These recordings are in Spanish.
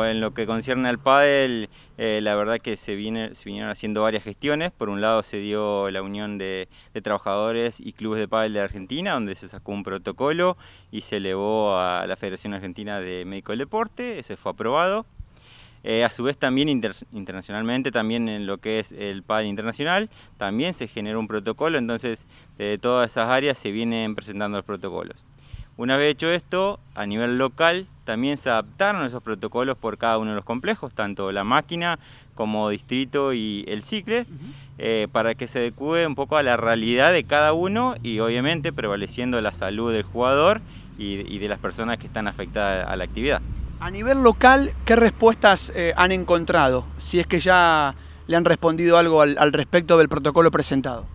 En lo que concierne al pádel, eh, la verdad que se, viene, se, vinieron haciendo varias gestiones. Por un lado se dio la unión de, trabajadores y clubes de pádel de Argentina, donde se sacó un protocolo y se elevó a la Federación Argentina de Médico del Deporte. Ese fue aprobado. Eh, a su vez también internacionalmente, también en lo que es el PAD internacional, también se generó un protocolo, entonces de todas esas áreas se vienen presentando los protocolos. Una vez hecho esto, a nivel local también se adaptaron esos protocolos por cada uno de los complejos, tanto la máquina como distrito y el CICRE, eh, para que se adecue un poco a la realidad de cada uno y obviamente prevaleciendo la salud del jugador y de las personas que están afectadas a la actividad. A nivel local, ¿qué respuestas eh, han encontrado? Si es que ya le han respondido algo al, respecto del protocolo presentado.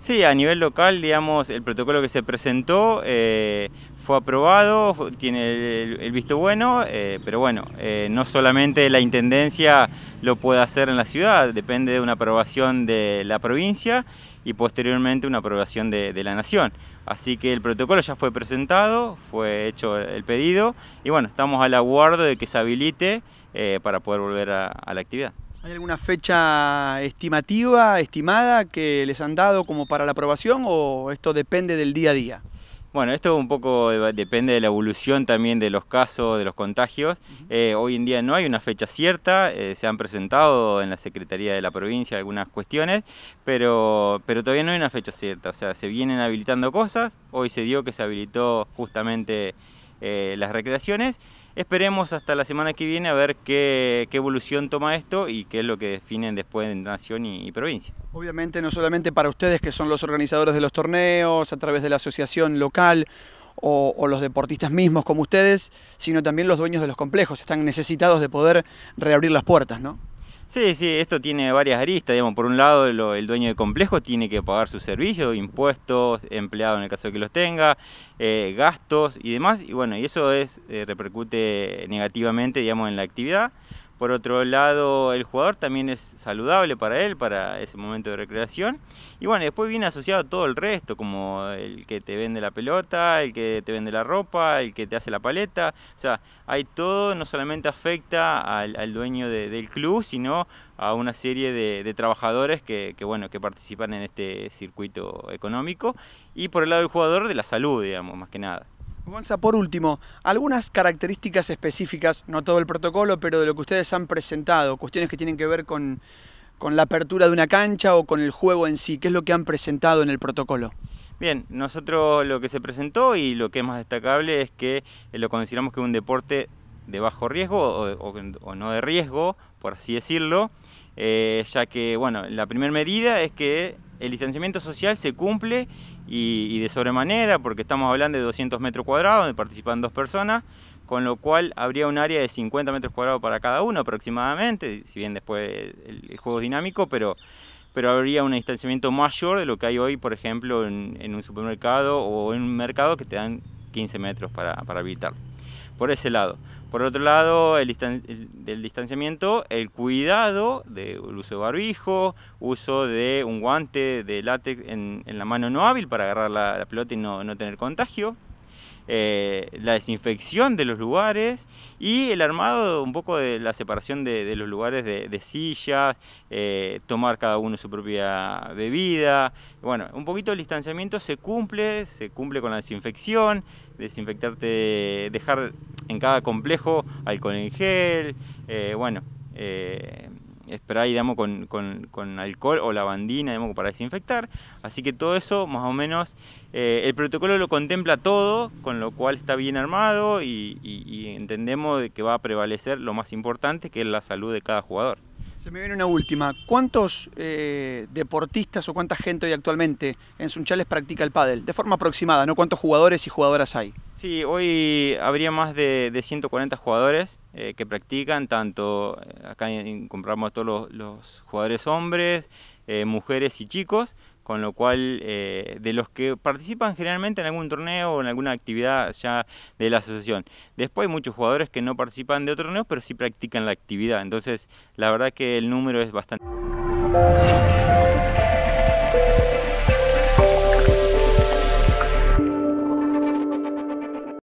Sí, a nivel local, digamos, el protocolo que se presentó eh, fue aprobado, tiene el, visto bueno, eh, pero bueno, eh, no solamente la Intendencia lo puede hacer en la ciudad, depende de una aprobación de la provincia y posteriormente una aprobación de, la nación. Así que el protocolo ya fue presentado, fue hecho el pedido y bueno, estamos al aguardo de que se habilite eh, para poder volver a la actividad. ¿Hay alguna fecha estimativa, estimada, que les han dado como para la aprobación o esto depende del día a día? Bueno, esto un poco depende de la evolución también de los casos, de los contagios. Eh, hoy en día no hay una fecha cierta, eh, se han presentado en la Secretaría de la provincia algunas cuestiones, pero, todavía no hay una fecha cierta, o sea, se vienen habilitando cosas, hoy se dio que se habilitó justamente eh, las recreaciones Esperemos hasta la semana que viene a ver qué, evolución toma esto y qué es lo que definen después en nación y, provincia. Obviamente no solamente para ustedes que son los organizadores de los torneos, a través de la asociación local o, o los deportistas mismos como ustedes, sino también los dueños de los complejos. Están necesitados de poder reabrir las puertas, ¿no? Sí, sí, esto tiene varias aristas. Digamos, por un lado, el dueño del complejo tiene que pagar sus servicios, impuestos, empleado en el caso de que los tenga, eh, gastos y demás. Y bueno, y eso es, eh, repercute negativamente, digamos, en la actividad. Por otro lado, el jugador también es saludable para él, para ese momento de recreación. Y bueno, después viene asociado todo el resto, como el que te vende la pelota, el que te vende la ropa, el que te hace la paleta. O sea, hay todo, no solamente afecta al, dueño del club, sino a una serie de, trabajadores que, bueno, que participan en este circuito económico. Y por el lado del jugador, de la salud, digamos, más que nada. Gonza, por último, algunas características específicas, no todo el protocolo, pero de lo que ustedes han presentado, cuestiones que tienen que ver con, la apertura de una cancha o con el juego en sí, ¿qué es lo que han presentado en el protocolo? Bien, nosotros lo que se presentó y lo que es más destacable es que eh, lo consideramos que es un deporte de bajo riesgo o, no de riesgo, por así decirlo, eh, ya que, bueno, la primera medida es que el distanciamiento social se cumple y, de sobremanera, porque estamos hablando de 200 metros cuadrados, donde participan dos personas, con lo cual habría un área de 50 metros cuadrados para cada uno aproximadamente, si bien después el, juego es dinámico, pero, pero habría un distanciamiento mayor de lo que hay hoy, por ejemplo, en, un supermercado o en un mercado que te dan 15 metros para, para habilitar. Por ese lado. Por otro lado, el, distanciamiento, el cuidado del uso de barbijo, uso de un guante de látex en, la mano no hábil para agarrar la, pelota y no tener contagio. Eh, la desinfección de los lugares y el armado un poco de la separación de, los lugares de, de sillas, eh, tomar cada uno su propia bebida. Bueno, un poquito el distanciamiento se cumple, se cumple con la desinfección, desinfectarte, dejar en cada complejo alcohol en gel, eh, bueno spray digamos, con, con, alcohol o lavandina para desinfectar. Así que todo eso, más o menos, eh, el protocolo lo contempla todo, con lo cual está bien armado y, y entendemos que va a prevalecer lo más importante, que es la salud de cada jugador me viene una última. ¿Cuántos eh, deportistas o cuánta gente hoy actualmente en Sunchales practica el pádel? De forma aproximada, ¿no? ¿Cuántos jugadores y jugadoras hay? Sí, hoy habría más de, 140 jugadores eh, que practican, tanto eh, acá compramos a todos los, jugadores hombres, mujeres y chicos con lo cual eh, de los que participan generalmente en algún torneo o en alguna actividad ya de la asociación. Después hay muchos jugadores que no participan de otros torneos, pero sí practican la actividad, entonces la verdad que el número es bastante...